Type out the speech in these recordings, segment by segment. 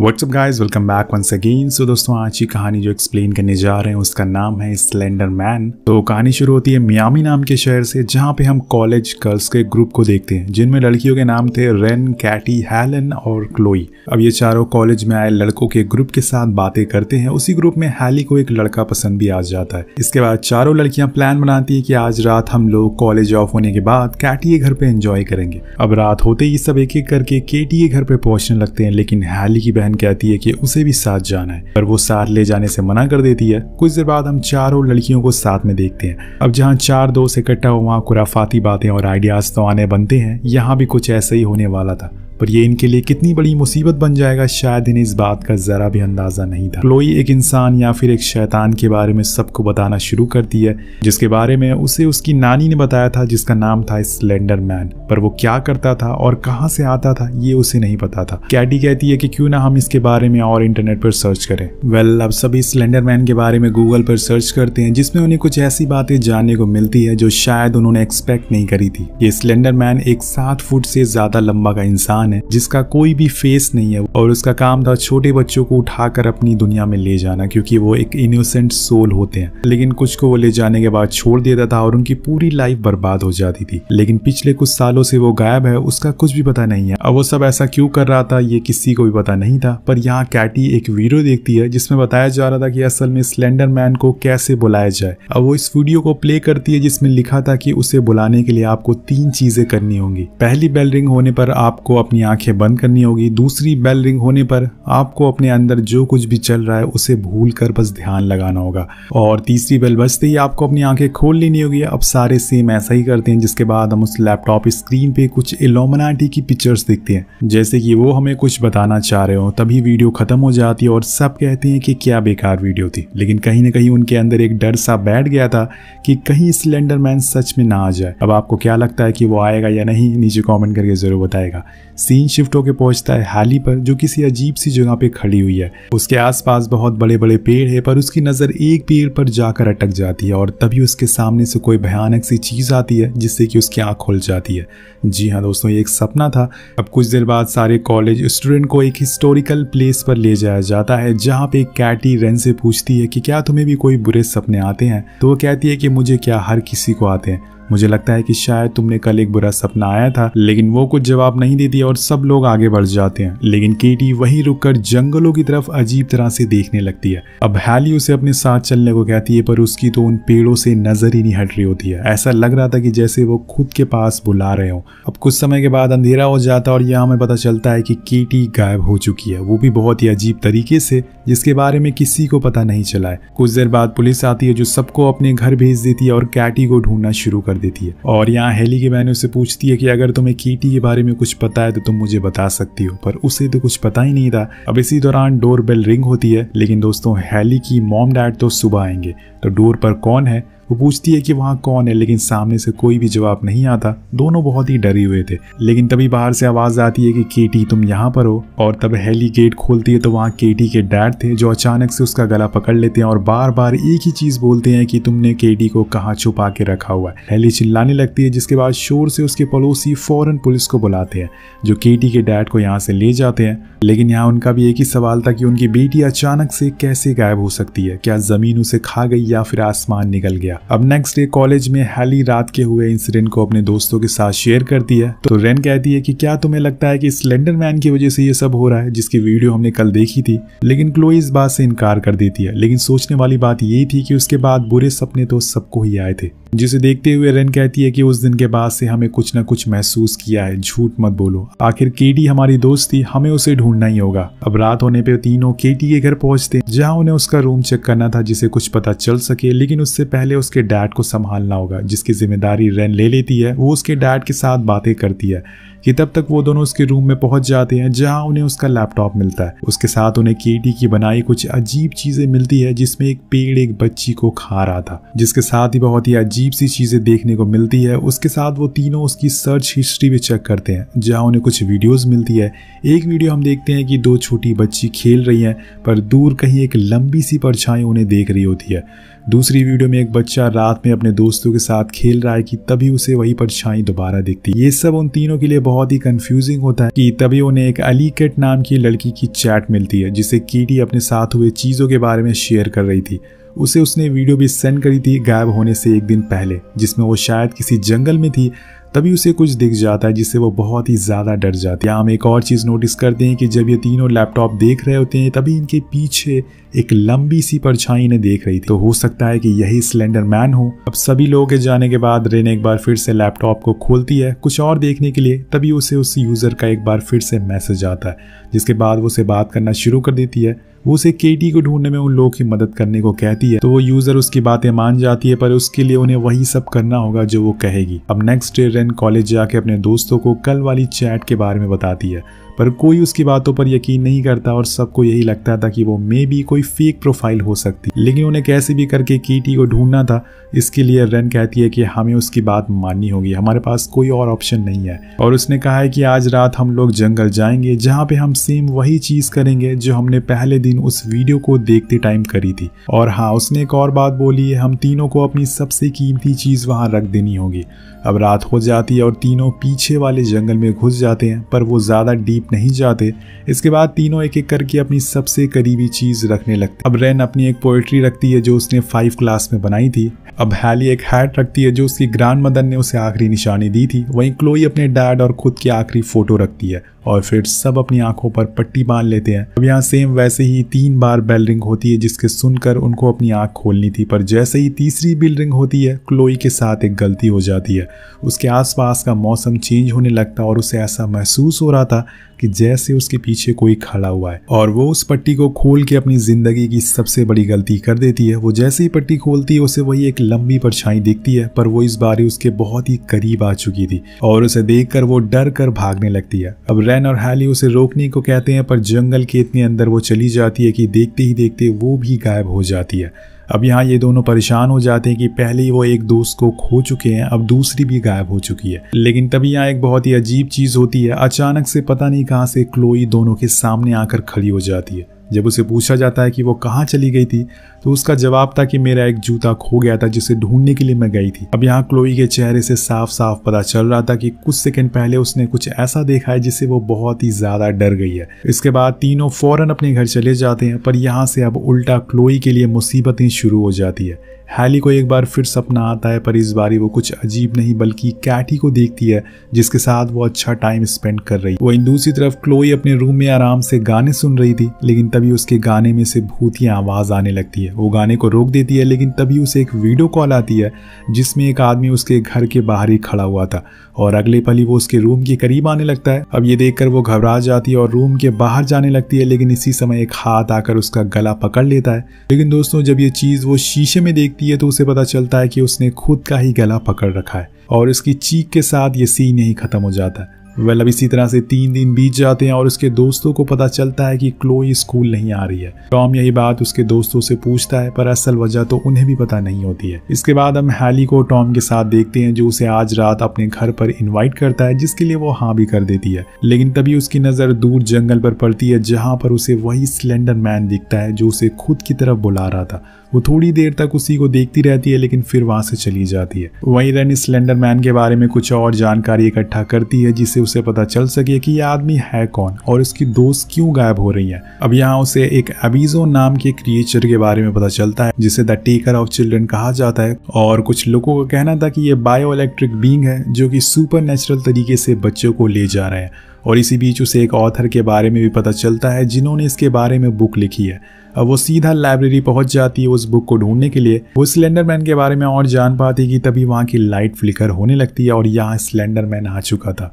WhatsApp guys welcome back once again so दोस्तों आज की कहानी जो एक्सप्लेन करने जा रहे हैं उसका नाम है स्लेंडर मैन तो कहानी शुरू होती है मियामी नाम के शहर से जहाँ पे हम कॉलेज गर्ल्स के ग्रुप को देखते हैं जिनमें लड़कियों के नाम थे रेन कैटी हेलन और क्लोई अब ये चारों कॉलेज में आए लड़कों के ग्रुप के साथ बातें करते हैं उसी ग्रुप में हैली को एक लड़का पसंद भी आ जाता है इसके बाद चारों लड़कियां प्लान बनाती है की आज रात हम लोग कॉलेज ऑफ होने के बाद कैटी के घर पे एंजॉय करेंगे अब रात होते ही सब एक एक करके केटी के घर पे पहुंचने लगते हैं लेकिन हैली की बहन बहन कहती है कि उसे भी साथ जाना है पर वो साथ ले जाने से मना कर देती है कुछ देर बाद हम चारों लड़कियों को साथ में देखते हैं अब जहाँ चार दोस्त इकट्ठा हो वहाँ खुराफाती बातें और आइडियाज तो आने बनते हैं यहाँ भी कुछ ऐसा ही होने वाला था पर ये इनके लिए कितनी बड़ी मुसीबत बन जाएगा शायद इन्हें इस बात का ज़रा भी अंदाज़ा नहीं था क्लोई एक इंसान या फिर एक शैतान के बारे में सबको बताना शुरू करती है जिसके बारे में उसे उसकी नानी ने बताया था जिसका नाम था स्लेंडर मैन पर वो क्या करता था और कहाँ से आता था ये उसे नहीं पता था कैटी कहती है की क्यूँ ना हम इसके बारे में और इंटरनेट पर सर्च करें वेल अब सभी स्लेंडर मैन के बारे में गूगल पर सर्च करते हैं जिसमे उन्हें कुछ ऐसी बातें जानने को मिलती है जो शायद उन्होंने एक्सपेक्ट नहीं करी थी ये स्लेंडर मैन एक सात फुट से ज़्यादा लंबा का इंसान इंसान है जिसका कोई भी फेस नहीं है और उसका काम था छोटे बच्चों को उठाकर अपनी दुनिया में ले जाना क्योंकि वो एक इनोसेंट सोल होते हैं लेकिन कुछ को वो ले जाने के बाद छोड़ देता था और उनकी पूरी लाइफ बर्बाद हो जाती थी लेकिन पिछले कुछ सालों से वो गायब है उसका कुछ भी पता नहीं है अब वो सब ऐसा क्यों कर रहा था ये किसी को भी पता नहीं था पर यहाँ कैटी एक वीडियो देखती है जिसमें बताया जा रहा था कि असल में स्लेंडर मैन को कैसे बुलाया जाए अब वो इस वीडियो को प्ले करती है जिसमें लिखा था कि उसे बुलाने के लिए आपको तीन चीजें करनी होंगी पहली बेल रिंग होने पर आपको अपनी अपनी आंखें बंद करनी होगी दूसरी बेल रिंग होने पर आपको अपने अंदर जो कुछ भी चल रहा है उसे भूल कर बस ध्यान लगाना होगा और तीसरी बेल बजते ही आपको अपनी आंखें खोल लेनी होगी अब सारे सेम ऐसा ही करते हैं जिसके बाद हम उस लैपटॉप स्क्रीन पे कुछ एलोमनाटी की पिक्चर्स दिखती हैं जैसे कि वो हमें कुछ बताना चाह रहे हो तभी वीडियो खत्म हो जाती है और सब कहते हैं कि क्या बेकार वीडियो थी लेकिन कहीं ना कहीं उनके अंदर एक डर सा बैठ गया था कि कहीं स्लेंडर मैन सच में ना आ जाए अब आपको क्या लगता है कि वो आएगा या नहीं नीचे कॉमेंट करके ज़रूर बताएगा सीन शिफ्ट होकर पहुंचता है हाली पर जो किसी अजीब सी जगह पे खड़ी हुई है उसके आसपास बहुत बड़े बड़े पेड़ है पर उसकी नज़र एक पेड़ पर जाकर अटक जाती है और तभी उसके सामने से कोई भयानक सी चीज़ आती है जिससे कि उसकी आंख खुल जाती है जी हाँ दोस्तों ये एक सपना था अब कुछ देर बाद सारे कॉलेज स्टूडेंट को एक हिस्टोरिकल प्लेस पर ले जाया जाता है जहाँ पे कैटी रेन से पूछती है कि क्या तुम्हें भी कोई बुरे सपने आते हैं तो वो कहती है कि मुझे क्या हर किसी को आते हैं मुझे लगता है कि शायद तुमने कल एक बुरा सपना आया था लेकिन वो कुछ जवाब नहीं देती और सब लोग आगे बढ़ जाते हैं लेकिन केटी रुक रुककर जंगलों की तरफ अजीब तरह से देखने लगती है अब हैली उसे अपने साथ चलने को कहती है पर उसकी तो उन पेड़ों से नजर ही नहीं हट रही होती है ऐसा लग रहा था कि जैसे वो खुद के पास बुला रहे हो अब कुछ समय के बाद अंधेरा हो जाता है और यहाँ हमें पता चलता है कि केटी गायब हो चुकी है वो भी बहुत ही अजीब तरीके से जिसके बारे में किसी को पता नहीं चला है कुछ देर बाद पुलिस आती है जो सबको अपने घर भेज देती है और कैटी को ढूंढना शुरू कर कर देती है और यहाँ हेली के बहन से पूछती है कि अगर तुम्हें कीटी के बारे में कुछ पता है तो तुम मुझे बता सकती हो पर उसे तो कुछ पता ही नहीं था अब इसी दौरान डोर बेल रिंग होती है लेकिन दोस्तों हैली की मॉम डैड तो सुबह आएंगे तो डोर पर कौन है वो पूछती है कि वहाँ कौन है लेकिन सामने से कोई भी जवाब नहीं आता दोनों बहुत ही डरे हुए थे लेकिन तभी बाहर से आवाज आती है कि केटी तुम यहाँ पर हो और तब हेली गेट खोलती है तो वहाँ केटी के डैड थे जो अचानक से उसका गला पकड़ लेते हैं और बार बार एक ही चीज बोलते हैं कि तुमने केटी को कहाँ छुपा के रखा हुआ है हेली चिल्लाने लगती है जिसके बाद शोर से उसके पड़ोसी फौरन पुलिस को बुलाते हैं जो केटी के डैड को यहाँ से ले जाते हैं लेकिन यहाँ उनका भी एक ही सवाल था कि उनकी बेटी अचानक से कैसे गायब हो सकती है क्या जमीन उसे खा गई या फिर आसमान निकल गया गया अब नेक्स्ट डे कॉलेज में हैली रात के हुए इंसिडेंट को अपने दोस्तों के साथ शेयर करती है तो रेन कहती है कि क्या तुम्हें लगता है कि स्लेंडर मैन की वजह से ये सब हो रहा है जिसकी वीडियो हमने कल देखी थी लेकिन क्लोई इस बात से इनकार कर देती है लेकिन सोचने वाली बात यही थी कि उसके बाद बुरे सपने तो सबको ही आए थे जिसे देखते हुए रेन कहती है कि उस दिन के बाद से हमें कुछ ना कुछ महसूस किया है झूठ मत बोलो आखिर केटी हमारी दोस्त थी हमें उसे ढूंढना ही होगा अब रात होने पर तीनों केटी के घर पहुंचते जहां उन्हें उसका रूम चेक करना था जिसे कुछ पता चल सके लेकिन उससे पहले उसके डैड को संभालना होगा जिसकी जिम्मेदारी रेन ले लेती है वो उसके डैड के साथ बातें करती है कि तब तक वो दोनों उसके रूम में पहुंच जाते हैं जहां उन्हें उसका लैपटॉप मिलता है उसके साथ उन्हें केटी की बनाई कुछ अजीब चीजें मिलती है जिसमें एक पेड़ एक बच्ची को खा रहा था जिसके साथ ही बहुत ही अजीब सी चीजें देखने को मिलती है उसके साथ वो तीनों उसकी सर्च हिस्ट्री भी चेक करते हैं जहाँ उन्हें कुछ वीडियोज मिलती है एक वीडियो हम देखते हैं कि दो छोटी बच्ची खेल रही है पर दूर कहीं एक लंबी सी परछाई उन्हें देख रही होती है दूसरी वीडियो में एक बच्चा रात में अपने दोस्तों के साथ खेल रहा है कि तभी उसे वही परछाई दोबारा दिखती है ये सब उन तीनों के लिए बहुत बहुत ही कंफ्यूजिंग होता है कि तभी उन्हें एक अली किट नाम की लड़की की चैट मिलती है जिसे कीटी अपने साथ हुए चीज़ों के बारे में शेयर कर रही थी उसे उसने वीडियो भी सेंड करी थी गायब होने से एक दिन पहले जिसमें वो शायद किसी जंगल में थी तभी उसे कुछ दिख जाता है जिससे वो बहुत ही ज़्यादा डर जाती है हम एक और चीज़ नोटिस करते हैं कि जब ये तीनों लैपटॉप देख रहे होते हैं तभी इनके पीछे एक लंबी सी परछाई इन्हें देख रही थी तो हो सकता है कि यही सिलेंडर मैन हो अब सभी लोगों के जाने के बाद रेने एक बार फिर से लैपटॉप को खोलती है कुछ और देखने के लिए तभी उसे उस यूज़र का एक बार फिर से मैसेज आता है जिसके बाद वो उसे बात करना शुरू कर देती है वो उसे केटी को ढूंढने में उन लोगों की मदद करने को कहती है तो वो यूजर उसकी बातें मान जाती है पर उसके लिए उन्हें वही सब करना होगा जो वो कहेगी अब नेक्स्ट डे रेन कॉलेज जाके अपने दोस्तों को कल वाली चैट के बारे में बताती है पर कोई उसकी बातों पर यकीन नहीं करता और सबको यही लगता था कि वो मे बी कोई फेक प्रोफाइल हो सकती लेकिन उन्हें कैसे भी करके कीटी को ढूंढना था इसके लिए रन कहती है कि हमें उसकी बात माननी होगी हमारे पास कोई और ऑप्शन नहीं है और उसने कहा है कि आज रात हम लोग जंगल जाएंगे जहाँ पे हम सेम वही चीज़ करेंगे जो हमने पहले दिन उस वीडियो को देखते टाइम करी थी और हाँ उसने एक और बात बोली है हम तीनों को अपनी सबसे कीमती चीज़ वहाँ रख देनी होगी अब रात हो जाती है और तीनों पीछे वाले जंगल में घुस जाते हैं पर वो ज़्यादा डीप करीब नहीं जाते इसके बाद तीनों एक एक करके अपनी सबसे करीबी चीज़ रखने लगते अब रेन अपनी एक पोएट्री रखती है जो उसने फाइव क्लास में बनाई थी अब हैली एक हैट रखती है जो उसकी ग्रांड मदर ने उसे आखिरी निशानी दी थी वहीं क्लोई अपने डैड और खुद की आखिरी फ़ोटो रखती है और फिर सब अपनी आंखों पर पट्टी बांध लेते हैं अब यहाँ सेम वैसे ही तीन बार बेल रिंग होती है जिसके सुनकर उनको अपनी आंख खोलनी थी पर जैसे ही तीसरी बेल रिंग होती है क्लोई के साथ एक गलती हो जाती है उसके आसपास का मौसम चेंज होने लगता और उसे ऐसा महसूस हो रहा था कि जैसे उसके पीछे कोई खड़ा हुआ है और वो उस पट्टी को खोल के अपनी ज़िंदगी की सबसे बड़ी गलती कर देती है वो जैसे ही पट्टी खोलती है उसे वही एक लंबी परछाई दिखती है पर वो इस बार उसके बहुत ही करीब आ चुकी थी और उसे देख कर वो डर कर भागने लगती है अब बेन और हैली उसे रोकने को कहते हैं पर जंगल के इतने अंदर वो चली जाती है कि देखते ही देखते वो भी गायब हो जाती है अब यहाँ ये दोनों परेशान हो जाते हैं कि पहले ही वो एक दोस्त को खो चुके हैं अब दूसरी भी गायब हो चुकी है लेकिन तभी यहाँ एक बहुत ही अजीब चीज़ होती है अचानक से पता नहीं कहाँ से क्लोई दोनों के सामने आकर खड़ी हो जाती है जब उसे पूछा जाता है कि वो कहाँ चली गई थी तो उसका जवाब था कि मेरा एक जूता खो गया था जिसे ढूंढने के लिए मैं गई थी अब यहाँ क्लोई के चेहरे से साफ साफ पता चल रहा था कि कुछ सेकंड पहले उसने कुछ ऐसा देखा है जिससे वो बहुत ही ज्यादा डर गई है इसके बाद तीनों फौरन अपने घर चले जाते हैं पर यहाँ से अब उल्टा क्लोई के लिए मुसीबतें शुरू हो जाती है हैली को एक बार फिर सपना आता है पर इस बारी वो कुछ अजीब नहीं बल्कि कैटी को देखती है जिसके साथ वो अच्छा टाइम स्पेंड कर रही वहीं दूसरी तरफ क्लोई अपने रूम में आराम से गाने सुन रही थी लेकिन तभी उसके गाने में से भूतिया आवाज आने लगती है वो गाने को रोक देती है लेकिन तभी उसे एक वीडियो कॉल आती है जिसमें एक आदमी उसके घर के बाहर ही खड़ा हुआ था और अगले पल ही वो उसके रूम के करीब आने लगता है अब ये देखकर वो घबरा जाती है और रूम के बाहर जाने लगती है लेकिन इसी समय एक हाथ आकर उसका गला पकड़ लेता है लेकिन दोस्तों जब ये चीज वो शीशे में देख देखती है तो उसे पता चलता है कि उसने खुद का ही गला पकड़ रखा है और उसकी चीख के साथ ये सीन यही खत्म हो जाता है वेल अब इसी तरह से तीन दिन बीत जाते हैं और उसके दोस्तों को पता चलता है कि क्लोई स्कूल नहीं आ रही है टॉम यही बात उसके दोस्तों से पूछता है पर असल वजह तो उन्हें भी पता नहीं होती है इसके बाद हम हैली को टॉम के साथ देखते हैं जो उसे आज रात अपने घर पर इनवाइट करता है जिसके लिए वो हाँ भी कर देती है लेकिन तभी उसकी नजर दूर जंगल पर पड़ती है जहाँ पर उसे वही स्लेंडर मैन दिखता है जो उसे खुद की तरफ बुला रहा था वो थोड़ी देर तक उसी को देखती रहती है लेकिन फिर वहां से चली जाती है वहीं रन स्लेंडर मैन के बारे में कुछ और जानकारी इकट्ठा करती है जिससे उसे पता चल सके कि ये आदमी है कौन और उसकी दोस्त क्यों गायब हो रही है अब यहाँ उसे एक अबीजो नाम के क्रिएचर के बारे में पता चलता है जिसे द टेकर ऑफ चिल्ड्रन कहा जाता है और कुछ लोगों का कहना था कि ये बायो इलेक्ट्रिक बींग है जो की सुपर तरीके से बच्चों को ले जा रहे हैं और इसी बीच उसे एक ऑथर के बारे में भी पता चलता है जिन्होंने इसके बारे में बुक लिखी है वो सीधा लाइब्रेरी पहुंच जाती है उस बुक को ढूंढने के लिए वो स्लेंडर मैन के बारे में और जान पाती कि तभी वहाँ की लाइट फ्लिकर होने लगती है और यहाँ स्लेंडर मैन आ चुका था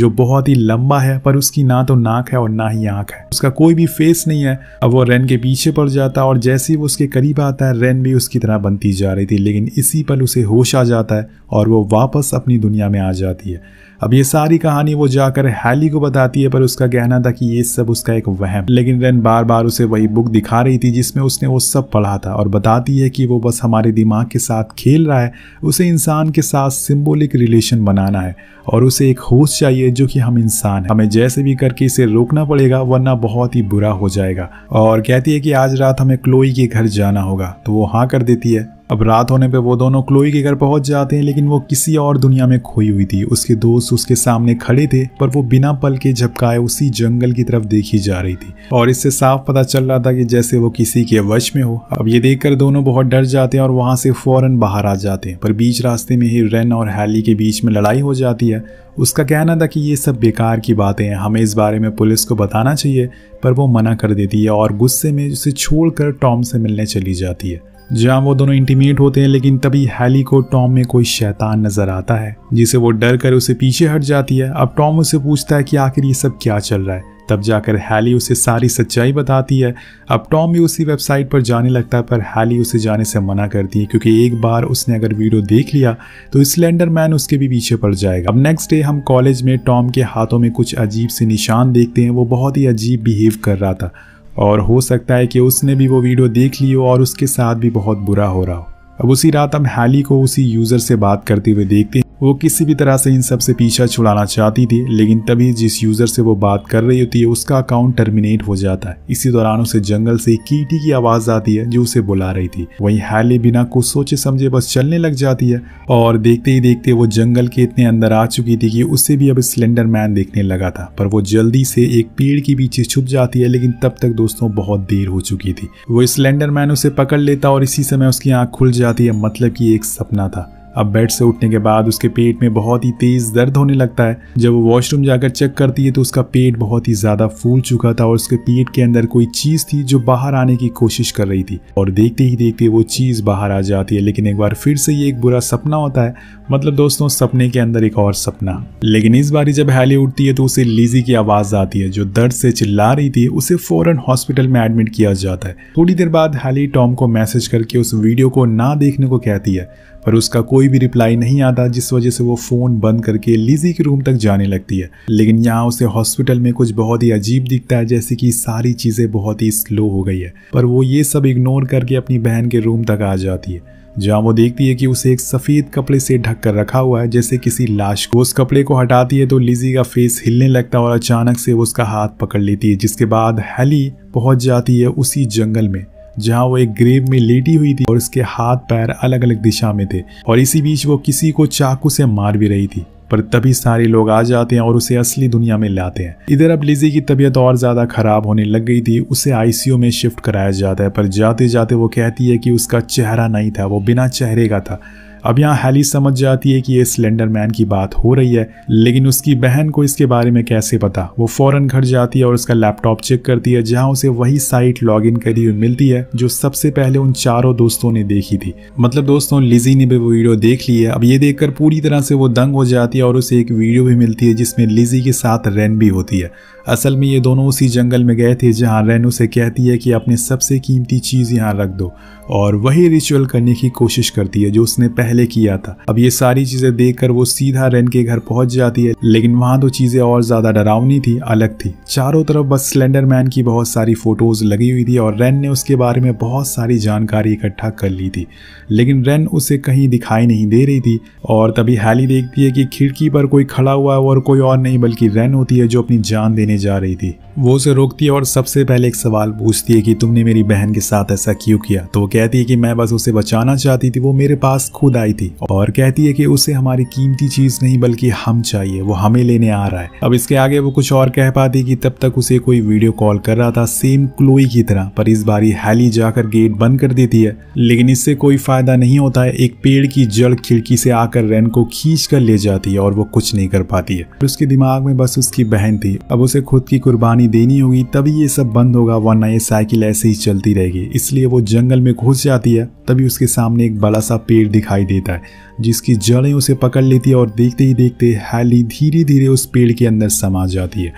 जो बहुत ही लंबा है पर उसकी ना तो नाक है और ना ही आँख है उसका कोई भी फेस नहीं है अब वो रेन के पीछे पड़ जाता है और जैसे ही वो उसके करीब आता है रेन भी उसकी तरह बनती जा रही थी लेकिन इसी पल उसे होश आ जाता है और वो वापस अपनी दुनिया में आ जाती है अब ये सारी कहानी वो जाकर हैली को बताती है पर उसका कहना था कि ये सब उसका एक वहम लेकिन रेन बार बार उसे वही बुक दिखा रही थी जिसमें उसने वो सब पढ़ा था और बताती है कि वो बस हमारे दिमाग के साथ खेल रहा है उसे इंसान के साथ सिम्बोलिक रिलेशन बनाना है और उसे एक होश चाहिए जो कि हम इंसान हैं हमें जैसे भी करके इसे रोकना पड़ेगा वरना बहुत ही बुरा हो जाएगा और कहती है कि आज रात हमें क्लोई के घर जाना होगा तो वो हाँ कर देती है अब रात होने पे वो दोनों क्लोई के घर पहुंच जाते हैं लेकिन वो किसी और दुनिया में खोई हुई थी उसके दोस्त उसके सामने खड़े थे पर वो बिना पल के झपकाए उसी जंगल की तरफ देखी जा रही थी और इससे साफ पता चल रहा था कि जैसे वो किसी के वश में हो अब ये देखकर दोनों बहुत डर जाते हैं और वहाँ से फौरन बाहर आ जाते हैं पर बीच रास्ते में ही रेन और हैली के बीच में लड़ाई हो जाती है उसका कहना था कि ये सब बेकार की बातें हैं हमें इस बारे में पुलिस को बताना चाहिए पर वो मना कर देती है और गुस्से में उसे छोड़कर टॉम से मिलने चली जाती है जहाँ वो दोनों इंटीमेट होते हैं लेकिन तभी हैली को टॉम में कोई शैतान नजर आता है जिसे वो डर कर उसे पीछे हट जाती है अब टॉम उसे पूछता है कि आखिर ये सब क्या चल रहा है तब जाकर हैली उसे सारी सच्चाई बताती है अब टॉम भी उसी वेबसाइट पर जाने लगता है पर हैली उसे जाने से मना करती है क्योंकि एक बार उसने अगर वीडियो देख लिया तो स्लेंडर मैन उसके भी पीछे पड़ जाएगा अब नेक्स्ट डे हम कॉलेज में टॉम के हाथों में कुछ अजीब से निशान देखते हैं वो बहुत ही अजीब बिहेव कर रहा था और हो सकता है कि उसने भी वो वीडियो देख ली हो और उसके साथ भी बहुत बुरा हो रहा हो अब उसी रात हम हैली को उसी यूज़र से बात करते हुए देखते वो किसी भी तरह से इन सब से पीछा छुड़ाना चाहती थी लेकिन तभी जिस यूज़र से वो बात कर रही होती है उसका अकाउंट टर्मिनेट हो जाता है इसी दौरान उसे जंगल से कीटी की आवाज़ आती है जो उसे बुला रही थी वही हैली बिना कुछ सोचे समझे बस चलने लग जाती है और देखते ही देखते वो जंगल के इतने अंदर आ चुकी थी कि उसे भी अब स्लेंडर मैन देखने लगा था पर वो जल्दी से एक पेड़ के पीछे छुप जाती है लेकिन तब तक दोस्तों बहुत देर हो चुकी थी वो स्लेंडर मैन उसे पकड़ लेता और इसी समय उसकी आंख खुल जाती है मतलब कि एक सपना था अब बेड से उठने के बाद उसके पेट में बहुत ही तेज दर्द होने लगता है जब वो वॉशरूम जाकर चेक करती है तो उसका पेट बहुत ही ज्यादा फूल चुका था और उसके पेट के अंदर कोई चीज थी जो बाहर आने की कोशिश कर रही थी और देखते ही देखते वो चीज बाहर आ जाती है लेकिन एक बार फिर से ये एक बुरा सपना होता है मतलब दोस्तों सपने के अंदर एक और सपना लेकिन इस बार जब हैली उठती है तो उसे लीजी की आवाज आती है जो दर्द से चिल्ला रही थी उसे फौरन हॉस्पिटल में एडमिट किया जाता है थोड़ी देर बाद हैली टॉम को मैसेज करके उस वीडियो को ना देखने को कहती है पर उसका कोई भी रिप्लाई नहीं आता जिस वजह से वो फ़ोन बंद करके लीजी के रूम तक जाने लगती है लेकिन यहाँ उसे हॉस्पिटल में कुछ बहुत ही अजीब दिखता है जैसे कि सारी चीज़ें बहुत ही स्लो हो गई है पर वो ये सब इग्नोर करके अपनी बहन के रूम तक आ जाती है जहाँ वो देखती है कि उसे एक सफ़ेद कपड़े से ढक कर रखा हुआ है जैसे किसी लाश को उस कपड़े को हटाती है तो लिजी का फेस हिलने लगता है और अचानक से वो उसका हाथ पकड़ लेती है जिसके बाद हैली पहुंच जाती है उसी जंगल में जहां वो एक ग्रेव में लेटी हुई थी और उसके हाथ पैर अलग अलग दिशा में थे और इसी बीच वो किसी को चाकू से मार भी रही थी पर तभी सारे लोग आ जाते हैं और उसे असली दुनिया में लाते हैं इधर अब लिजी की तबीयत और ज़्यादा खराब होने लग गई थी उसे आईसीयू में शिफ्ट कराया जाता है पर जाते जाते वो कहती है कि उसका चेहरा नहीं था वो बिना चेहरे का था अब यहाँ हैली समझ जाती है कि ये सिलेंडर मैन की बात हो रही है लेकिन उसकी बहन को इसके बारे में कैसे पता वो फौरन घर जाती है और उसका लैपटॉप चेक करती है जहाँ उसे वही साइट लॉग इन करी हुई मिलती है जो सबसे पहले उन चारों दोस्तों ने देखी थी मतलब दोस्तों लिजी ने भी वो वीडियो देख ली है अब ये देखकर पूरी तरह से वो दंग हो जाती है और उसे एक वीडियो भी मिलती है जिसमें लिजी के साथ रेन भी होती है असल में ये दोनों उसी जंगल में गए थे जहाँ रेनू से कहती है कि अपने सबसे कीमती चीज़ यहाँ रख दो और वही रिचुअल करने की कोशिश करती है जो उसने पहले किया था अब ये सारी चीज़ें देखकर वो सीधा रेन के घर पहुँच जाती है लेकिन वहाँ तो चीज़ें और ज़्यादा डरावनी थी अलग थी चारों तरफ बस स्लेंडर मैन की बहुत सारी फ़ोटोज़ लगी हुई थी और रेन ने उसके बारे में बहुत सारी जानकारी इकट्ठा कर ली थी लेकिन रेन उसे कहीं दिखाई नहीं दे रही थी और तभी हैली देखती है कि खिड़की पर कोई खड़ा हुआ है और कोई और नहीं बल्कि रेन होती है जो अपनी जान देने लेने जा रही थी वो उसे रोकती है और सबसे पहले एक सवाल पूछती है कि तुमने मेरी बहन के साथ ऐसा क्यों किया तो वो कहती है कि मैं बस उसे बचाना चाहती थी वो मेरे पास खुद आई थी और कहती है कि उसे हमारी कीमती चीज नहीं बल्कि हम चाहिए वो हमें लेने आ रहा है अब इसके आगे वो कुछ और कह पाती कि तब तक उसे कोई वीडियो कॉल कर रहा था सेम क्लोई की तरह पर इस बारी हैली जाकर गेट बंद कर देती है लेकिन इससे कोई फायदा नहीं होता है एक पेड़ की जड़ खिड़की से आकर रैन को खींच कर ले जाती है और वो कुछ नहीं कर पाती है उसके दिमाग में बस उसकी बहन थी अब उसे खुद की कुर्बानी कुर्बानी देनी होगी तभी ये सब बंद होगा वरना ये साइकिल ऐसे ही चलती रहेगी इसलिए वो जंगल में घुस जाती है तभी उसके सामने एक बड़ा सा पेड़ दिखाई देता है जिसकी जड़ें उसे पकड़ लेती है और देखते ही देखते हैली धीरे धीरे उस पेड़ के अंदर समा जाती है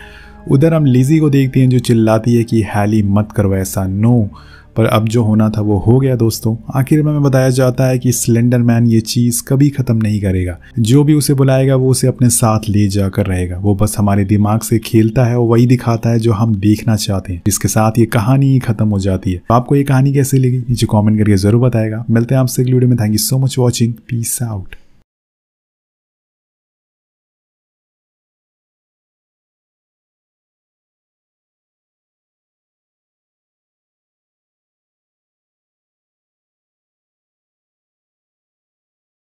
उधर हम लिजी को देखते हैं जो चिल्लाती है कि हैली मत करो ऐसा नो पर अब जो होना था वो हो गया दोस्तों आखिर में बताया जाता है कि स्लेंडर मैन ये चीज़ कभी ख़त्म नहीं करेगा जो भी उसे बुलाएगा वो उसे अपने साथ ले जाकर रहेगा वो बस हमारे दिमाग से खेलता है और वही दिखाता है जो हम देखना चाहते हैं जिसके साथ ये कहानी ख़त्म हो जाती है आपको ये कहानी कैसे लगी नीचे कॉमेंट करके ज़रूर बताएगा मिलते हैं आपसे अगली वीडियो में thank you so much watching peace out